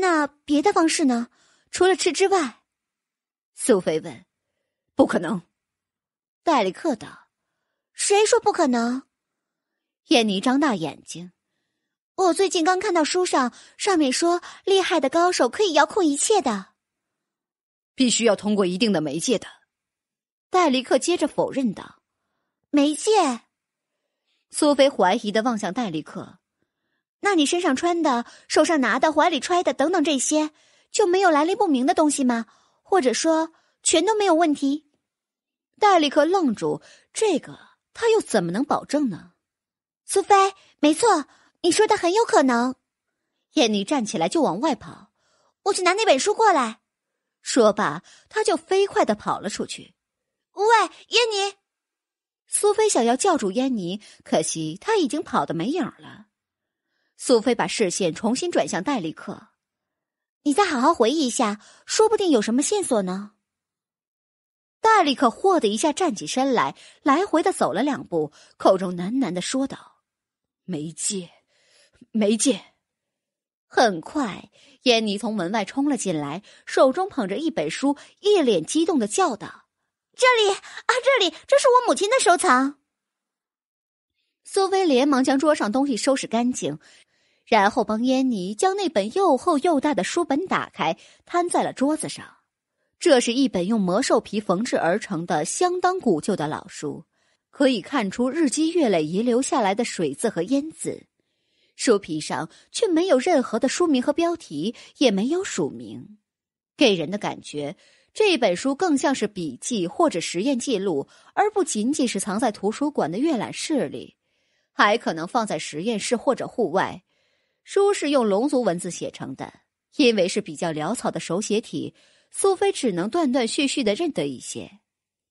那别的方式呢？除了吃之外，苏菲问。“不可能。”戴利克道。“谁说不可能？”燕妮张大眼睛。“我最近刚看到书上，上面说厉害的高手可以遥控一切的。”“必须要通过一定的媒介的。”戴利克接着否认道。“媒介？”苏菲怀疑的望向戴利克。那你身上穿的、手上拿的、怀里揣的等等这些，就没有来历不明的东西吗？或者说全都没有问题？戴立克愣住，这个他又怎么能保证呢？苏菲，没错，你说的很有可能。燕妮站起来就往外跑，我去拿那本书过来。说罢，他就飞快的跑了出去。喂，燕妮！苏菲想要叫住燕妮，可惜他已经跑得没影了。苏菲把视线重新转向戴立克，你再好好回忆一下，说不定有什么线索呢。戴立克霍的一下站起身来，来回的走了两步，口中喃喃的说道：“没见，没见。”很快，燕妮从门外冲了进来，手中捧着一本书，一脸激动的叫道：“这里啊，这里，这是我母亲的收藏。”苏菲连忙将桌上东西收拾干净。然后帮燕妮将那本又厚又大的书本打开，摊在了桌子上。这是一本用魔兽皮缝制而成的相当古旧的老书，可以看出日积月累遗留下来的水渍和烟渍。书皮上却没有任何的书名和标题，也没有署名，给人的感觉这本书更像是笔记或者实验记录，而不仅仅是藏在图书馆的阅览室里，还可能放在实验室或者户外。书是用龙族文字写成的，因为是比较潦草的手写体，苏菲只能断断续续的认得一些。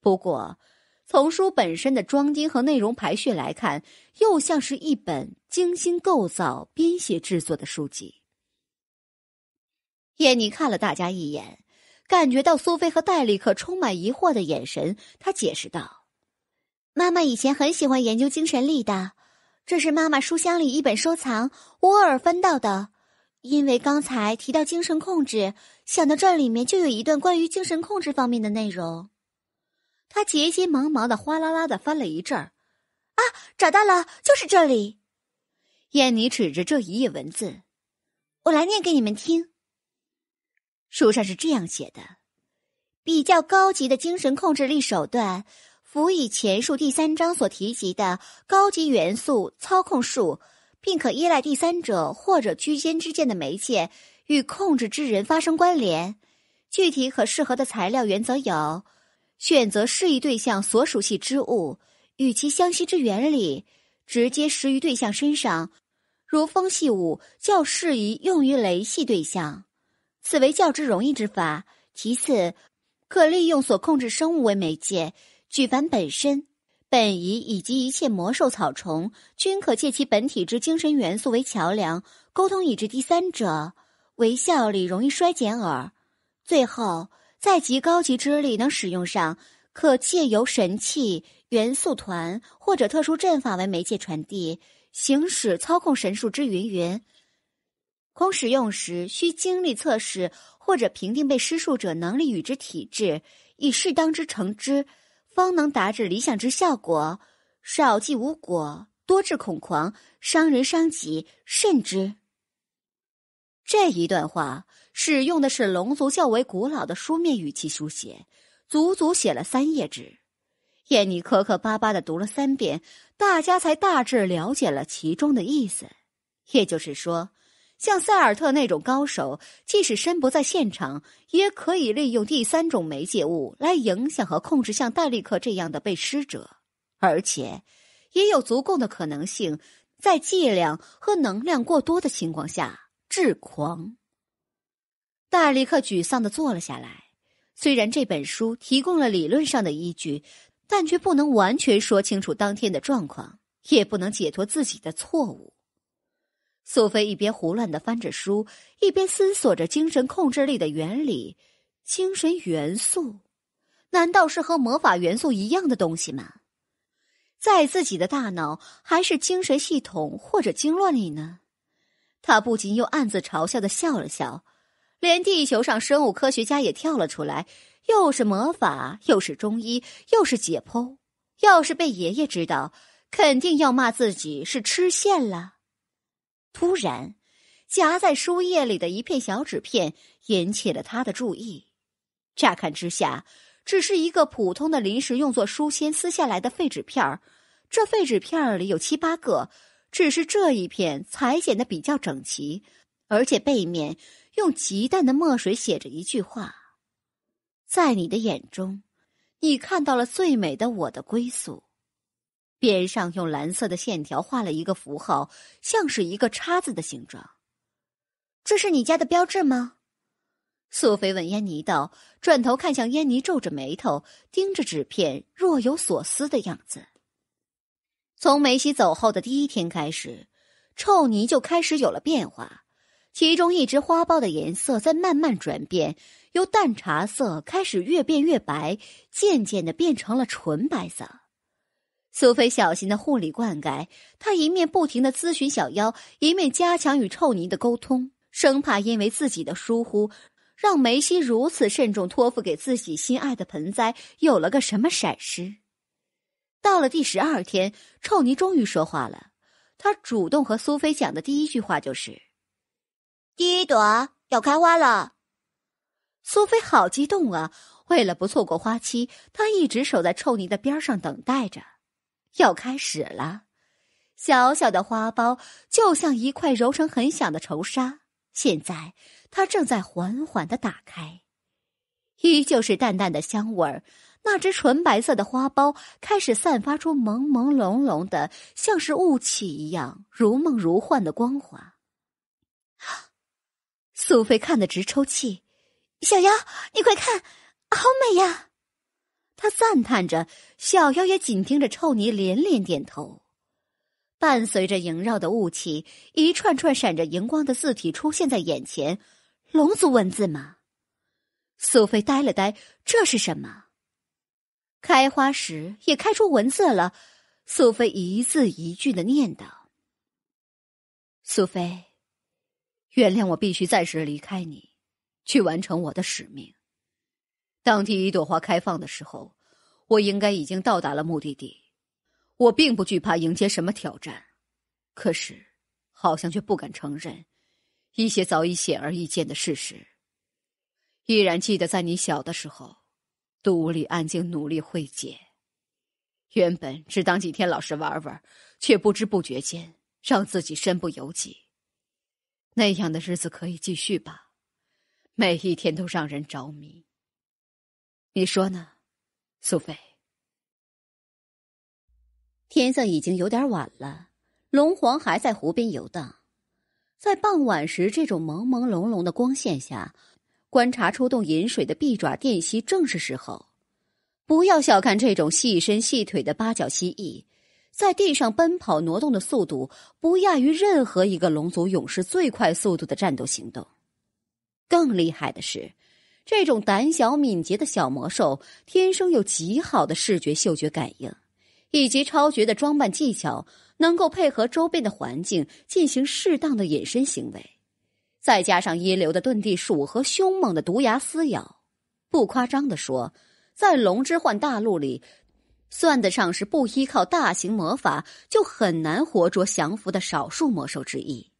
不过，从书本身的装订和内容排序来看，又像是一本精心构造、编写制作的书籍。叶妮看了大家一眼，感觉到苏菲和戴利克充满疑惑的眼神，她解释道：“妈妈以前很喜欢研究精神力的。”这是妈妈书箱里一本收藏，我偶尔翻到的。因为刚才提到精神控制，想到这里面就有一段关于精神控制方面的内容。他急急忙忙的，哗啦啦的翻了一阵儿，啊，找到了，就是这里。燕妮指着这一页文字，我来念给你们听。书上是这样写的：比较高级的精神控制力手段。辅以前述第三章所提及的高级元素操控术，并可依赖第三者或者居间之间的媒介与控制之人发生关联。具体可适合的材料原则有：选择适宜对象所属系之物，与其相吸之原理直接施于对象身上，如风系物较适宜用于雷系对象，此为较之容易之法。其次，可利用所控制生物为媒介。巨凡本身、本仪以及一切魔兽、草虫，均可借其本体之精神元素为桥梁，沟通以至第三者，为效力容易衰减耳。最后，在极高级之力能使用上，可借由神器、元素团或者特殊阵法为媒介传递，行使操控神术之云云。空使用时，需经历测试或者评定被施术者能力与之体质，以适当之成之。方能达至理想之效果，少计无果，多致恐狂，伤人伤己，甚之。这一段话使用的是龙族较为古老的书面语气书写，足足写了三页纸。燕妮磕磕巴巴的读了三遍，大家才大致了解了其中的意思。也就是说。像塞尔特那种高手，即使身不在现场，也可以利用第三种媒介物来影响和控制像戴利克这样的被施者，而且也有足够的可能性在剂量和能量过多的情况下致狂。戴利克沮丧地坐了下来。虽然这本书提供了理论上的依据，但却不能完全说清楚当天的状况，也不能解脱自己的错误。苏菲一边胡乱的翻着书，一边思索着精神控制力的原理。精神元素，难道是和魔法元素一样的东西吗？在自己的大脑，还是精神系统，或者经络里呢？他不禁又暗自嘲笑的笑了笑。连地球上生物科学家也跳了出来，又是魔法，又是中医，又是解剖。要是被爷爷知道，肯定要骂自己是吃线了。突然，夹在书页里的一片小纸片引起了他的注意。乍看之下，只是一个普通的临时用作书签撕下来的废纸片儿。这废纸片儿里有七八个，只是这一片裁剪的比较整齐，而且背面用极淡的墨水写着一句话：“在你的眼中，你看到了最美的我的归宿。”边上用蓝色的线条画了一个符号，像是一个叉子的形状。这是你家的标志吗？苏菲问燕妮道，转头看向燕妮，皱着眉头盯着纸片，若有所思的样子。从梅西走后的第一天开始，臭泥就开始有了变化。其中一只花苞的颜色在慢慢转变，由淡茶色开始越变越白，渐渐的变成了纯白色。苏菲小心的护理灌溉，她一面不停的咨询小妖，一面加强与臭泥的沟通，生怕因为自己的疏忽，让梅西如此慎重托付给自己心爱的盆栽有了个什么闪失。到了第十二天，臭泥终于说话了，他主动和苏菲讲的第一句话就是：“第一朵要开花了。”苏菲好激动啊！为了不错过花期，她一直守在臭泥的边上等待着。要开始了，小小的花苞就像一块揉成很响的绸纱，现在它正在缓缓的打开，依旧是淡淡的香味儿。那只纯白色的花苞开始散发出朦朦胧胧的，像是雾气一样，如梦如幻的光华。苏 菲看得直抽气，小妖，你快看，好美呀！他赞叹着，小妖也紧盯着臭泥，连连点头。伴随着萦绕的雾气，一串串闪着荧光的字体出现在眼前，龙族文字吗？苏菲呆了呆，这是什么？开花时也开出文字了？苏菲一字一句的念道：“苏菲，原谅我，必须暂时离开你，去完成我的使命。”当第一朵花开放的时候，我应该已经到达了目的地。我并不惧怕迎接什么挑战，可是好像却不敢承认一些早已显而易见的事实。依然记得在你小的时候，独立、安静、努力、慧解，原本只当几天老师玩玩，却不知不觉间让自己身不由己。那样的日子可以继续吧，每一天都让人着迷。你说呢，苏菲？天色已经有点晚了，龙皇还在湖边游荡。在傍晚时这种朦朦胧胧的光线下，观察出动饮水的臂爪电蜥正是时候。不要小看这种细身细腿的八角蜥蜴，在地上奔跑挪动的速度不亚于任何一个龙族勇士最快速度的战斗行动。更厉害的是。这种胆小敏捷的小魔兽，天生有极好的视觉、嗅觉感应，以及超绝的装扮技巧，能够配合周边的环境进行适当的隐身行为。再加上一流的遁地术和凶猛的毒牙撕咬，不夸张的说，在龙之幻大陆里，算得上是不依靠大型魔法就很难活捉降服的少数魔兽之一。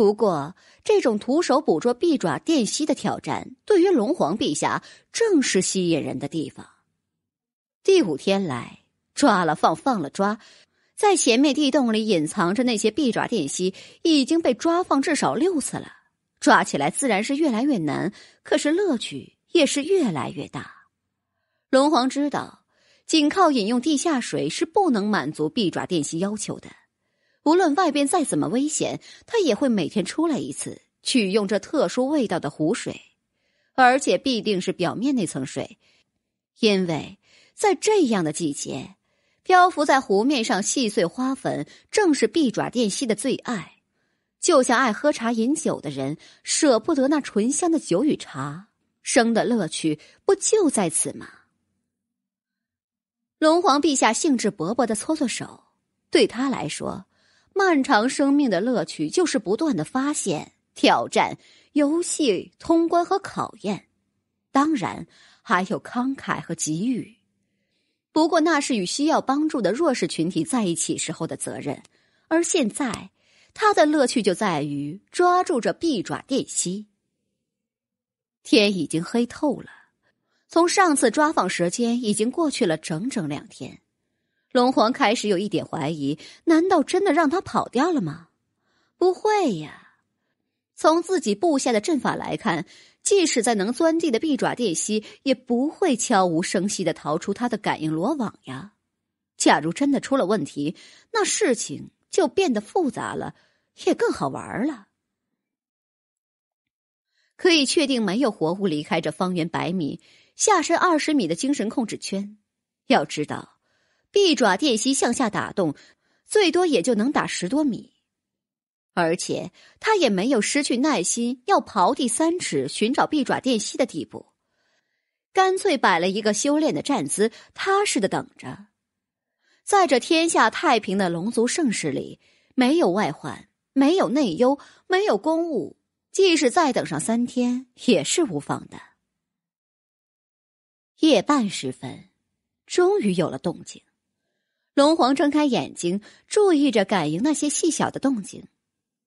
不过，这种徒手捕捉臂爪电蜥的挑战，对于龙皇陛下正是吸引人的地方。第五天来抓了放，放了抓，在前面地洞里隐藏着那些臂爪电蜥，已经被抓放至少六次了。抓起来自然是越来越难，可是乐趣也是越来越大。龙皇知道，仅靠饮用地下水是不能满足臂爪电蜥要求的。无论外边再怎么危险，他也会每天出来一次取用这特殊味道的湖水，而且必定是表面那层水，因为在这样的季节，漂浮在湖面上细碎花粉正是壁爪电蜥的最爱。就像爱喝茶饮酒的人舍不得那醇香的酒与茶，生的乐趣不就在此吗？龙皇陛下兴致勃勃的搓搓手，对他来说。漫长生命的乐趣就是不断的发现、挑战、游戏通关和考验，当然还有慷慨和给予。不过那是与需要帮助的弱势群体在一起时候的责任。而现在，他的乐趣就在于抓住这臂爪电蜥。天已经黑透了，从上次抓放时间已经过去了整整两天。龙皇开始有一点怀疑：难道真的让他跑掉了吗？不会呀，从自己布下的阵法来看，即使在能钻地的臂爪电蜥，也不会悄无声息的逃出他的感应罗网呀。假如真的出了问题，那事情就变得复杂了，也更好玩了。可以确定，没有活物离开这方圆百米、下深二十米的精神控制圈。要知道。臂爪电息向下打洞，最多也就能打十多米，而且他也没有失去耐心，要刨地三尺寻找臂爪电息的地步，干脆摆了一个修炼的站姿，踏实的等着。在这天下太平的龙族盛世里，没有外患，没有内忧，没有公务，即使再等上三天也是无妨的。夜半时分，终于有了动静。龙皇睁开眼睛，注意着感应那些细小的动静。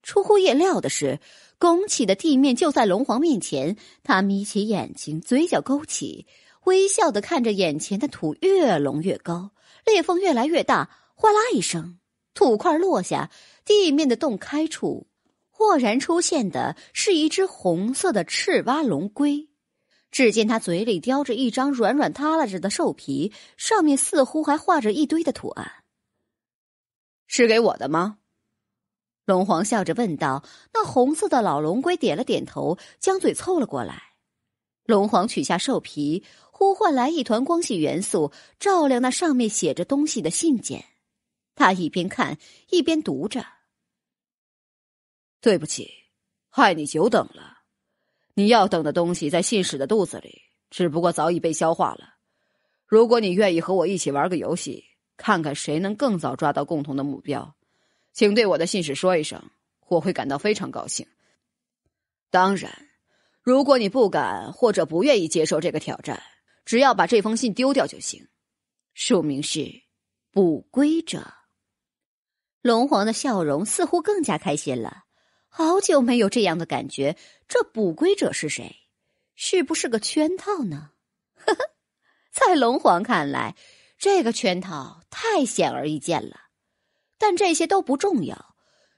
出乎意料的是，拱起的地面就在龙皇面前。他眯起眼睛，嘴角勾起微笑的看着眼前的土越隆越高，裂缝越来越大。哗啦一声，土块落下，地面的洞开处豁然出现的是一只红色的赤蛙龙龟。只见他嘴里叼着一张软软塌拉着的兽皮，上面似乎还画着一堆的图案。是给我的吗？龙皇笑着问道。那红色的老龙龟点了点头，将嘴凑了过来。龙皇取下兽皮，呼唤来一团光系元素，照亮那上面写着东西的信件。他一边看一边读着：“对不起，害你久等了。”你要等的东西在信使的肚子里，只不过早已被消化了。如果你愿意和我一起玩个游戏，看看谁能更早抓到共同的目标，请对我的信使说一声，我会感到非常高兴。当然，如果你不敢或者不愿意接受这个挑战，只要把这封信丢掉就行。署名是“不归者”。龙皇的笑容似乎更加开心了。好久没有这样的感觉，这捕龟者是谁？是不是个圈套呢？呵呵，在龙皇看来，这个圈套太显而易见了。但这些都不重要，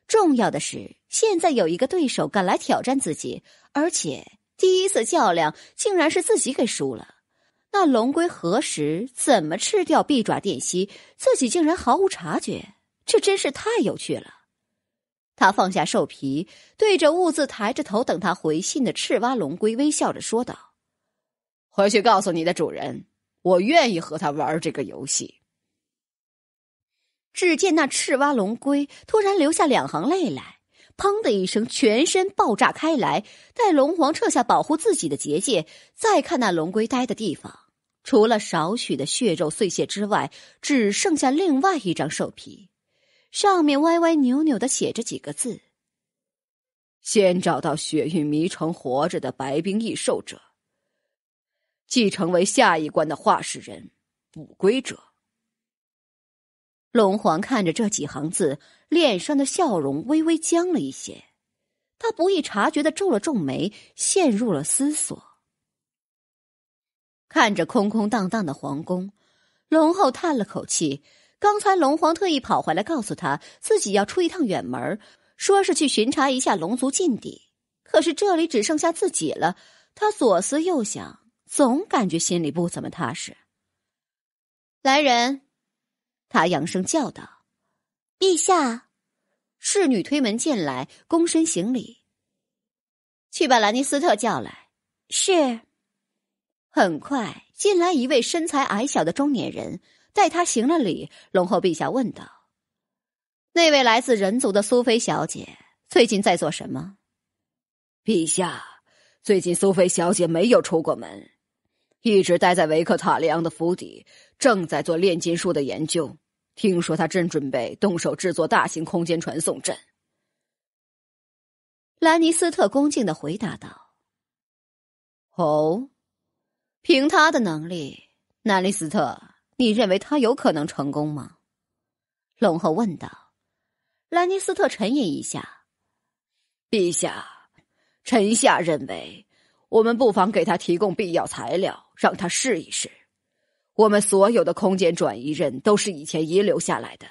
重要的是现在有一个对手敢来挑战自己，而且第一次较量竟然是自己给输了。那龙龟何时怎么吃掉臂爪电蜥？自己竟然毫无察觉，这真是太有趣了。他放下兽皮，对着兀自抬着头等他回信的赤蛙龙龟微笑着说道：“回去告诉你的主人，我愿意和他玩这个游戏。”只见那赤蛙龙龟突然流下两行泪来，砰的一声，全身爆炸开来。待龙皇撤下保护自己的结界，再看那龙龟呆的地方，除了少许的血肉碎屑之外，只剩下另外一张兽皮。上面歪歪扭扭的写着几个字：“先找到雪域迷城活着的白冰异兽者，即成为下一关的化石人捕归者。”龙皇看着这几行字，脸上的笑容微微僵了一些，他不易察觉的皱了皱眉，陷入了思索。看着空空荡荡的皇宫，龙后叹了口气。刚才龙皇特意跑回来，告诉他自己要出一趟远门，说是去巡查一下龙族禁地。可是这里只剩下自己了，他左思右想，总感觉心里不怎么踏实。来人，他扬声叫道：“陛下！”侍女推门进来，躬身行礼：“去把兰尼斯特叫来。”是。很快进来一位身材矮小的中年人。待他行了礼，龙后陛下问道：“那位来自人族的苏菲小姐最近在做什么？”陛下，最近苏菲小姐没有出过门，一直待在维克塔利昂的府邸，正在做炼金术的研究。听说她正准备动手制作大型空间传送阵。”兰尼斯特恭敬的回答道：“哦，凭他的能力，兰尼斯特。”你认为他有可能成功吗？龙后问道。兰尼斯特沉吟一下：“陛下，臣下认为，我们不妨给他提供必要材料，让他试一试。我们所有的空间转移刃都是以前遗留下来的，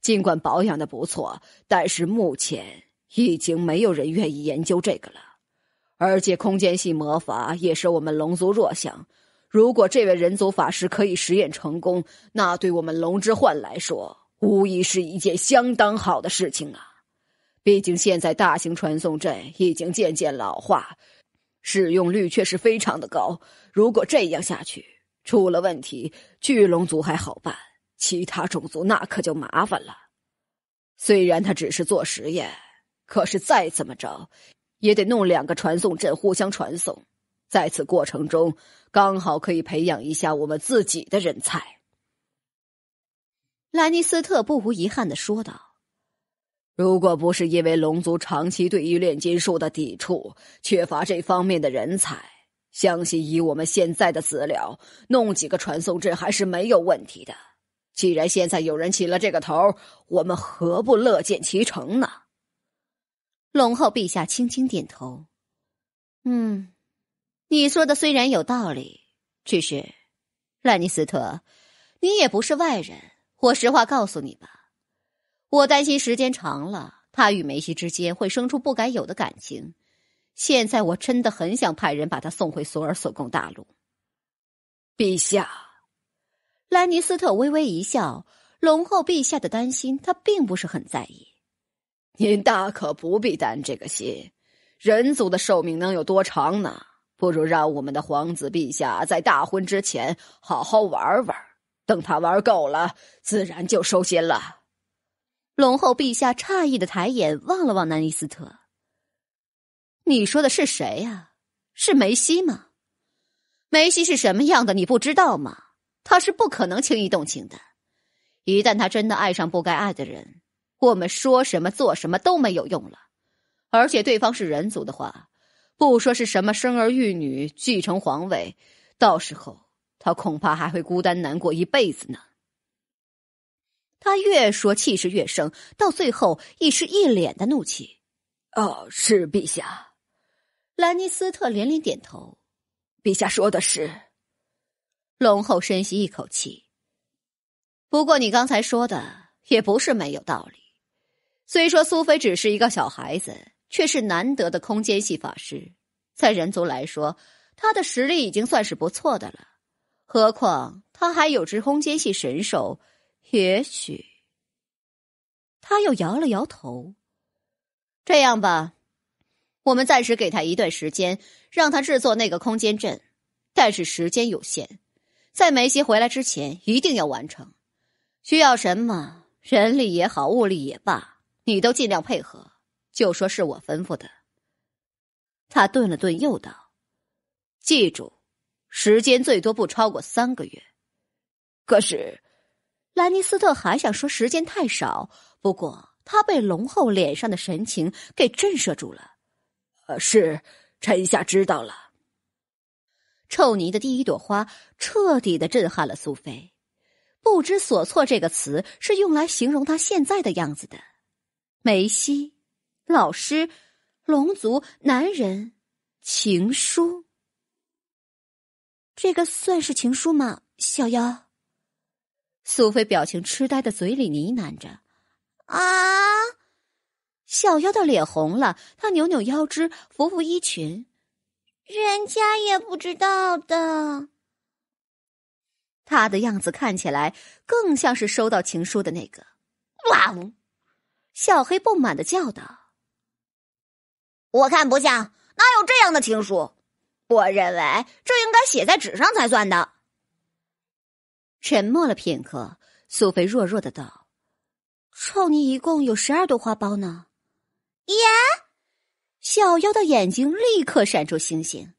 尽管保养的不错，但是目前已经没有人愿意研究这个了。而且，空间系魔法也是我们龙族弱项。”如果这位人族法师可以实验成功，那对我们龙之幻来说，无疑是一件相当好的事情啊！毕竟现在大型传送阵已经渐渐老化，使用率却是非常的高。如果这样下去，出了问题，巨龙族还好办，其他种族那可就麻烦了。虽然他只是做实验，可是再怎么着，也得弄两个传送阵互相传送，在此过程中。刚好可以培养一下我们自己的人才，兰尼斯特不无遗憾的说道：“如果不是因为龙族长期对于炼金术的抵触，缺乏这方面的人才，相信以我们现在的资料，弄几个传送阵还是没有问题的。既然现在有人起了这个头，我们何不乐见其成呢？”龙后陛下轻轻点头：“嗯。”你说的虽然有道理，只是，兰尼斯特，你也不是外人。我实话告诉你吧，我担心时间长了，他与梅西之间会生出不该有的感情。现在我真的很想派人把他送回索尔索贡大陆。陛下，兰尼斯特微微一笑，龙后陛下的担心，他并不是很在意。您大可不必担这个心，人族的寿命能有多长呢？不如让我们的皇子陛下在大婚之前好好玩玩，等他玩够了，自然就收心了。龙后陛下诧异的抬眼望了望南尼斯特：“你说的是谁呀？是梅西吗？梅西是什么样的，你不知道吗？他是不可能轻易动情的。一旦他真的爱上不该爱的人，我们说什么做什么都没有用了。而且对方是人族的话。”不说是什么生儿育女、继承皇位，到时候他恐怕还会孤单难过一辈子呢。他越说气势越盛，到最后已是一脸的怒气。哦，是陛下，兰尼斯特连连点头。陛下说的是。龙后深吸一口气。不过你刚才说的也不是没有道理。虽说苏菲只是一个小孩子。却是难得的空间系法师，在人族来说，他的实力已经算是不错的了。何况他还有只空间系神兽，也许。他又摇了摇头。这样吧，我们暂时给他一段时间，让他制作那个空间阵，但是时间有限，在梅西回来之前一定要完成。需要什么人力也好，物力也罢，你都尽量配合。就说是我吩咐的。他顿了顿，又道：“记住，时间最多不超过三个月。”可是，兰尼斯特还想说时间太少，不过他被龙后脸上的神情给震慑住了。“呃，是臣下知道了。”臭泥的第一朵花彻底的震撼了苏菲，不知所措这个词是用来形容他现在的样子的。梅西。老师，龙族男人情书，这个算是情书吗？小妖，苏菲表情痴呆的嘴里呢喃着：“啊！”小妖的脸红了，他扭扭腰肢，拂拂衣裙，人家也不知道的。他的样子看起来更像是收到情书的那个。哇呜！小黑不满的叫道。我看不像，哪有这样的情书？我认为这应该写在纸上才算的。沉默了片刻，苏菲弱弱的道：“臭泥一共有十二朵花苞呢。”耶！小妖的眼睛立刻闪出星星。